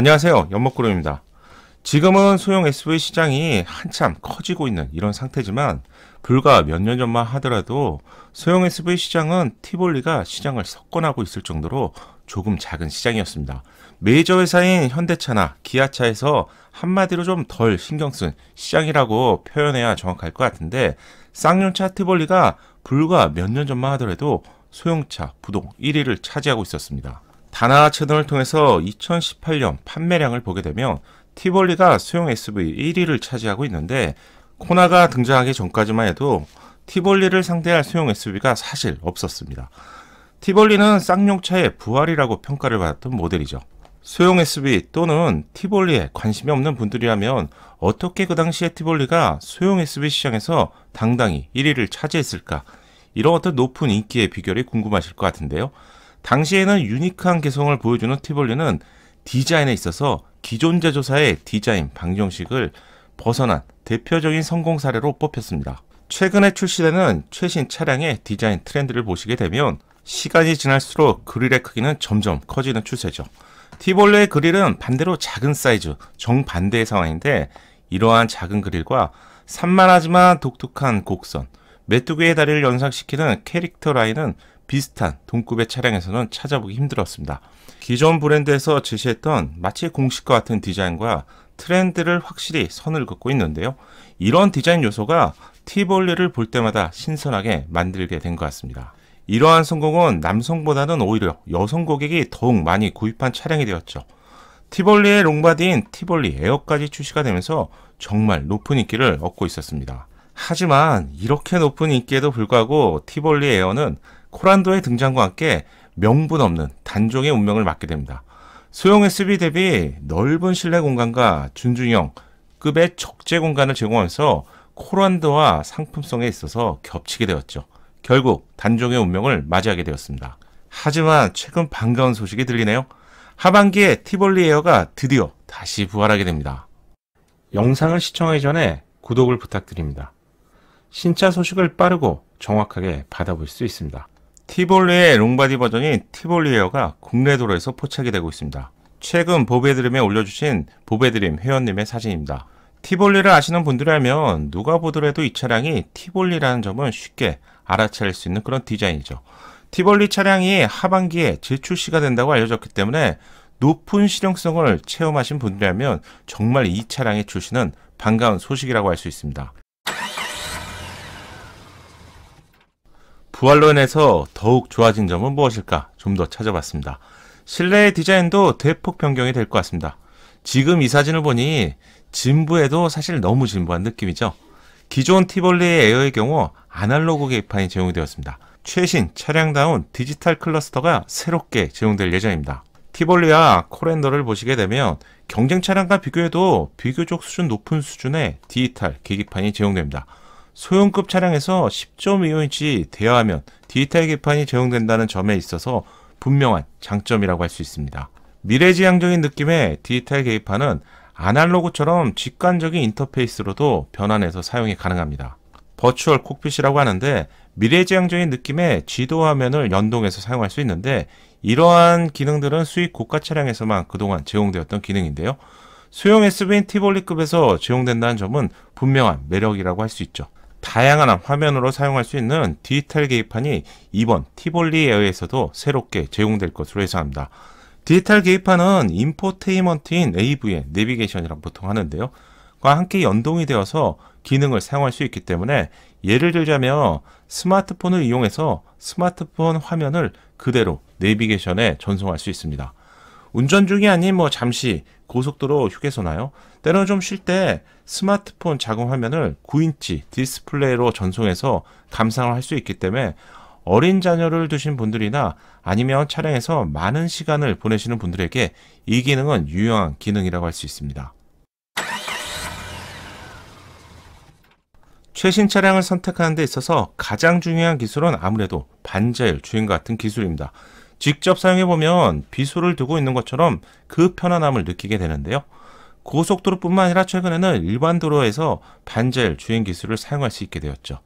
안녕하세요. 연목구름입니다. 지금은 소형 s v 시장이 한참 커지고 있는 이런 상태지만 불과 몇 년 전만 하더라도 소형 s v 시장은 티볼리가 시장을 석권하고 있을 정도로 조금 작은 시장이었습니다. 메이저 회사인 현대차나 기아차에서 한마디로 좀 덜 신경 쓴 시장이라고 표현해야 정확할 것 같은데 쌍용차 티볼리가 불과 몇 년 전만 하더라도 소형차 부동 1위를 차지하고 있었습니다. 다나 채널을 통해서 2018년 판매량을 보게 되면 티볼리가 수용 SUV 1위를 차지하고 있는데 코나가 등장하기 전까지만 해도 티볼리를 상대할 수용 SUV가 사실 없었습니다. 티볼리는 쌍용차의 부활이라고 평가를 받았던 모델이죠. 수용 SUV 또는 티볼리에 관심이 없는 분들이라면 어떻게 그 당시에 티볼리가 수용 SUV 시장에서 당당히 1위를 차지했을까 이런 어떤 높은 인기의 비결이 궁금하실 것 같은데요. 당시에는 유니크한 개성을 보여주는 티볼리는 디자인에 있어서 기존 제조사의 디자인 방정식을 벗어난 대표적인 성공 사례로 뽑혔습니다. 최근에 출시되는 최신 차량의 디자인 트렌드를 보시게 되면 시간이 지날수록 그릴의 크기는 점점 커지는 추세죠. 티볼레의 그릴은 반대로 작은 사이즈, 정반대의 상황인데 이러한 작은 그릴과 산만하지만 독특한 곡선, 메뚜기의 다리를 연상시키는 캐릭터 라인은 비슷한 동급의 차량에서는 찾아보기 힘들었습니다. 기존 브랜드에서 제시했던 마치 공식과 같은 디자인과 트렌드를 확실히 선을 긋고 있는데요. 이런 디자인 요소가 티볼리를 볼 때마다 신선하게 만들게 된 것 같습니다. 이러한 성공은 남성보다는 오히려 여성 고객이 더욱 많이 구입한 차량이 되었죠. 티볼리의 롱바디인 티볼리 에어까지 출시가 되면서 정말 높은 인기를 얻고 있었습니다. 하지만 이렇게 높은 인기에도 불구하고 티볼리 에어는 코란도의 등장과 함께 명분 없는 단종의 운명을 맞게 됩니다. 소형 SUV 대비 넓은 실내 공간과 준중형 급의 적재 공간을 제공하면서 코란도와 상품성에 있어서 겹치게 되었죠. 결국 단종의 운명을 맞이하게 되었습니다. 하지만 최근 반가운 소식이 들리네요. 하반기에 티볼리 에어가 드디어 다시 부활하게 됩니다. 영상을 시청하기 전에 구독을 부탁드립니다. 신차 소식을 빠르고 정확하게 받아볼 수 있습니다. 티볼리의 롱바디 버전인 티볼리에어가 국내 도로에서 포착이 되고 있습니다. 최근 보배드림에 올려주신 보배드림 회원님의 사진입니다. 티볼리를 아시는 분들이라면 누가 보더라도 이 차량이 티볼리라는 점은 쉽게 알아차릴 수 있는 그런 디자인이죠. 티볼리 차량이 하반기에 재출시가 된다고 알려졌기 때문에 높은 실용성을 체험하신 분들이라면 정말 이 차량의 출시는 반가운 소식이라고 할 수 있습니다. 부활론에서 더욱 좋아진 점은 무엇일까 좀 더 찾아봤습니다. 실내의 디자인도 대폭 변경이 될 것 같습니다. 지금 이 사진을 보니 진부에도 사실 너무 진부한 느낌이죠. 기존 티볼리의 에어의 경우 아날로그 계기판이 제공되었습니다. 최신 차량다운 디지털 클러스터가 새롭게 제공될 예정입니다. 티볼리와 코렌더를 보시게 되면 경쟁 차량과 비교해도 비교적 수준 높은 수준의 디지털 계기판이 제공됩니다. 소형급 차량에서 10.25인치 대화화면 디지털 기판이 제공된다는 점에 있어서 분명한 장점이라고 할 수 있습니다. 미래지향적인 느낌의 디지털 계기판은 아날로그처럼 직관적인 인터페이스로도 변환해서 사용이 가능합니다. 버추얼 콕핏이라고 하는데 미래지향적인 느낌의 지도 화면을 연동해서 사용할 수 있는데 이러한 기능들은 수입 고가 차량에서만 그동안 제공되었던 기능인데요. 소형 SUV인 티볼리급에서 제공된다는 점은 분명한 매력이라고 할 수 있죠. 다양한 화면으로 사용할 수 있는 디지털 계기판이 이번 티볼리 에어에서도 새롭게 제공될 것으로 예상합니다. 디지털 계기판은 인포테인먼트인 AV의 내비게이션이랑 보통 하는데요. 과 함께 연동이 되어서 기능을 사용할 수 있기 때문에 예를 들자면 스마트폰을 이용해서 스마트폰 화면을 그대로 내비게이션에 전송할 수 있습니다. 운전 중이 아닌 뭐 잠시 고속도로 휴게소나요? 때로는 좀 쉴 때 스마트폰 자동 화면을 9인치 디스플레이로 전송해서 감상을 할 수 있기 때문에 어린 자녀를 두신 분들이나 아니면 차량에서 많은 시간을 보내시는 분들에게 이 기능은 유용한 기능이라고 할 수 있습니다. 최신 차량을 선택하는 데 있어서 가장 중요한 기술은 아무래도 반자율 주행 같은 기술입니다. 직접 사용해보면 비수를 두고 있는 것처럼 그 편안함을 느끼게 되는데요. 고속도로뿐만 아니라 최근에는 일반 도로에서 반젤 주행 기술을 사용할 수 있게 되었죠.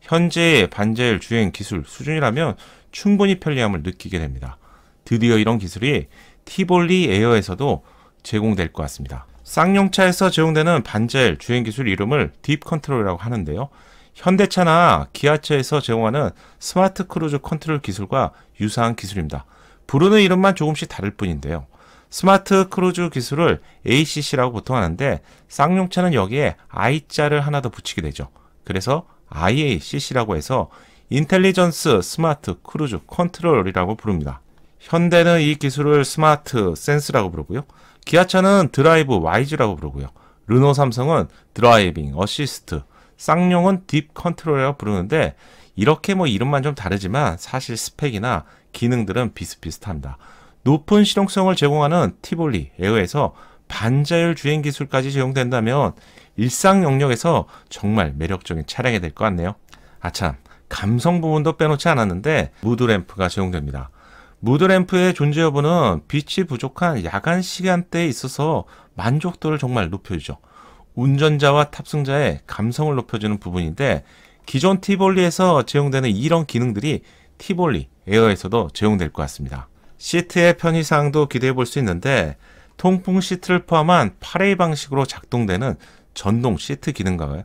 현재의 반젤 주행 기술 수준이라면 충분히 편리함을 느끼게 됩니다. 드디어 이런 기술이 티볼리 에어에서도 제공될 것 같습니다. 쌍용차에서 제공되는 반젤 주행 기술 이름을 딥 컨트롤이라고 하는데요. 현대차나 기아차에서 제공하는 스마트 크루즈 컨트롤 기술과 유사한 기술입니다. 부르는 이름만 조금씩 다를 뿐인데요. 스마트 크루즈 기술을 ACC라고 보통 하는데 쌍용차는 여기에 I자를 하나 더 붙이게 되죠. 그래서 IACC라고 해서 인텔리전스 스마트 크루즈 컨트롤이라고 부릅니다. 현대는 이 기술을 스마트 센스라고 부르고요. 기아차는 드라이브 와이즈라고 부르고요. 르노 삼성은 드라이빙 어시스트, 쌍용은 딥 컨트롤이라고 부르는데 이렇게 뭐 이름만 좀 다르지만 사실 스펙이나 기능들은 비슷비슷합니다. 높은 실용성을 제공하는 티볼리 에어에서 반자율 주행 기술까지 제공된다면 일상 영역에서 정말 매력적인 차량이 될 것 같네요. 아참 감성 부분도 빼놓지 않았는데 무드램프가 제공됩니다. 무드램프의 존재 여부는 빛이 부족한 야간 시간대에 있어서 만족도를 정말 높여주죠. 운전자와 탑승자의 감성을 높여주는 부분인데 기존 티볼리에서 제공되는 이런 기능들이 티볼리 에어에서도 제공될 것 같습니다. 시트의 편의사항도 기대해 볼 수 있는데 통풍 시트를 포함한 8A 방식으로 작동되는 전동 시트 기능과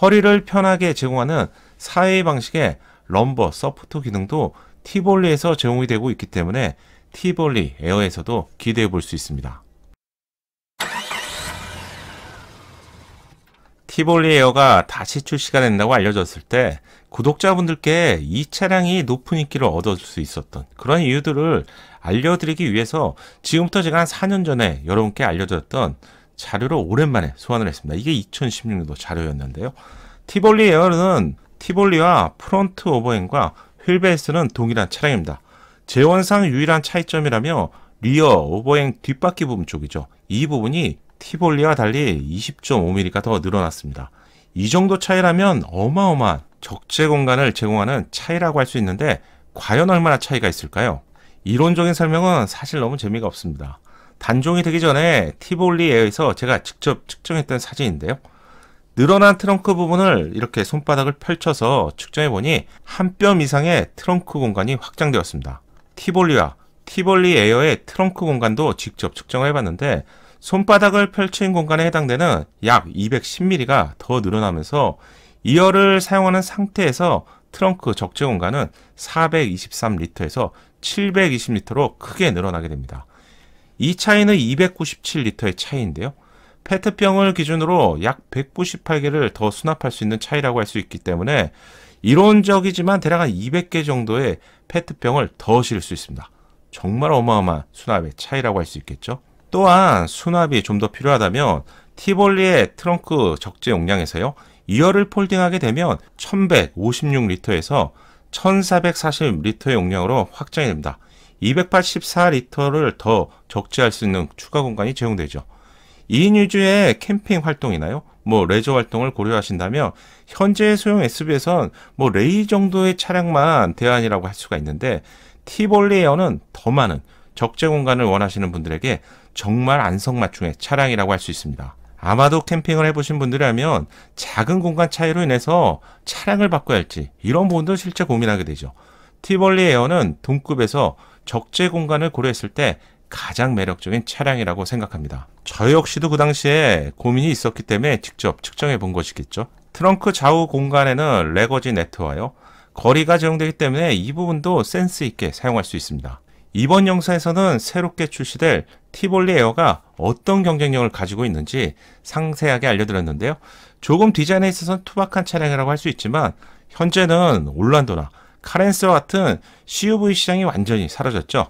허리를 편하게 제공하는 4A 방식의 럼버 서포트 기능도 티볼리에서 제공이 되고 있기 때문에 티볼리 에어에서도 기대해 볼 수 있습니다. 티볼리 에어가 다시 출시가 된다고 알려졌을 때 구독자분들께 이 차량이 높은 인기를 얻을 수 있었던 그런 이유들을 알려드리기 위해서 지금부터 제가 한 4년 전에 여러분께 알려드렸던 자료를 오랜만에 소환을 했습니다. 이게 2016년도 자료였는데요. 티볼리 에어는 티볼리와 프론트 오버행과 휠베이스는 동일한 차량입니다. 재원상 유일한 차이점이라며 리어 오버행 뒷바퀴 부분 쪽이죠. 이 부분이 티볼리와 달리 20.5mm가 더 늘어났습니다. 이 정도 차이라면 어마어마한 적재 공간을 제공하는 차이라고 할 수 있는데 과연 얼마나 차이가 있을까요? 이론적인 설명은 사실 너무 재미가 없습니다. 단종이 되기 전에 티볼리 에어에서 제가 직접 측정했던 사진인데요. 늘어난 트렁크 부분을 이렇게 손바닥을 펼쳐서 측정해 보니 한 뼘 이상의 트렁크 공간이 확장되었습니다. 티볼리와 티볼리 에어의 트렁크 공간도 직접 측정을 해봤는데 손바닥을 펼친 공간에 해당되는 약 210mm가 더 늘어나면서 이어를 사용하는 상태에서 트렁크 적재 공간은 423리터에서 720리터로 크게 늘어나게 됩니다. 이 차이는 297리터의 차이인데요. 페트병을 기준으로 약 198개를 더 수납할 수 있는 차이라고 할 수 있기 때문에 이론적이지만 대략 한 200개 정도의 페트병을 더 실을 수 있습니다. 정말 어마어마한 수납의 차이라고 할 수 있겠죠. 또한 수납이 좀 더 필요하다면 티볼리의 트렁크 적재 용량에서요. 2열을 폴딩하게 되면 1156리터에서 1440리터의 용량으로 확장이 됩니다. 284리터를 더 적재할 수 있는 추가 공간이 제공되죠. 2인 유주의 캠핑 활동이나요? 뭐 레저 활동을 고려하신다면 현재 의 소형 SUV에선 뭐 레이 정도의 차량만 대안이라고 할 수가 있는데 티볼리 에어는 더 많은 적재 공간을 원하시는 분들에게 정말 안성맞춤의 차량이라고 할 수 있습니다. 아마도 캠핑을 해보신 분들이라면 작은 공간 차이로 인해서 차량을 바꿔야 할지 이런 부분도 실제 고민하게 되죠. 티벌리 에어는 동급에서 적재 공간을 고려했을 때 가장 매력적인 차량이라고 생각합니다. 저 역시도 그 당시에 고민이 있었기 때문에 직접 측정해 본 것이겠죠. 트렁크 좌우 공간에는 레거지 네트와요. 거리가 제공되기 때문에 이 부분도 센스 있게 사용할 수 있습니다. 이번 영상에서는 새롭게 출시될 티볼리 에어가 어떤 경쟁력을 가지고 있는지 상세하게 알려드렸는데요. 조금 디자인에 있어서는 투박한 차량이라고 할 수 있지만 현재는 올란도나 카렌스와 같은 CUV 시장이 완전히 사라졌죠.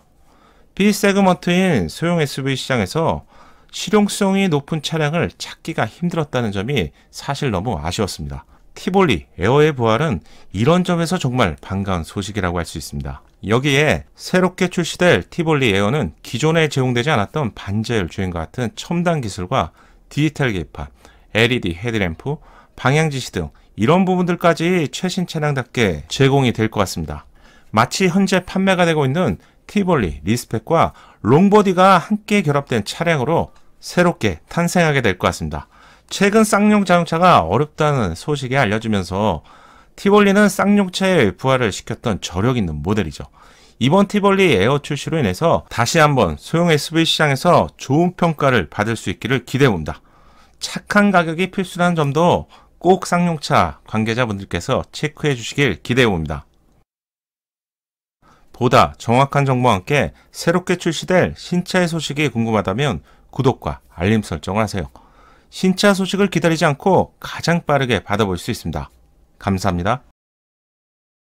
B 세그먼트인 소형 SUV 시장에서 실용성이 높은 차량을 찾기가 힘들었다는 점이 사실 너무 아쉬웠습니다. 티볼리 에어의 부활은 이런 점에서 정말 반가운 소식이라고 할 수 있습니다. 여기에 새롭게 출시될 티볼리 에어는 기존에 제공되지 않았던 반자율 주행과 같은 첨단 기술과 디지털 계기판, LED 헤드램프, 방향지시 등 이런 부분들까지 최신 차량답게 제공이 될 것 같습니다. 마치 현재 판매가 되고 있는 티볼리 리스펙과 롱보디가 함께 결합된 차량으로 새롭게 탄생하게 될 것 같습니다. 최근 쌍용 자동차가 어렵다는 소식이 알려지면서 티볼리는 쌍용차의 부활을 시켰던 저력 있는 모델이죠. 이번 티볼리 에어 출시로 인해서 다시 한번 소형 SUV 시장에서 좋은 평가를 받을 수 있기를 기대해봅니다 착한 가격이 필수라는 점도 꼭 쌍용차 관계자분들께서 체크해 주시길 기대해봅니다. 보다 정확한 정보와 함께 새롭게 출시될 신차의 소식이 궁금하다면 구독과 알림 설정을 하세요. 신차 소식을 기다리지 않고 가장 빠르게 받아볼 수 있습니다. 감사합니다.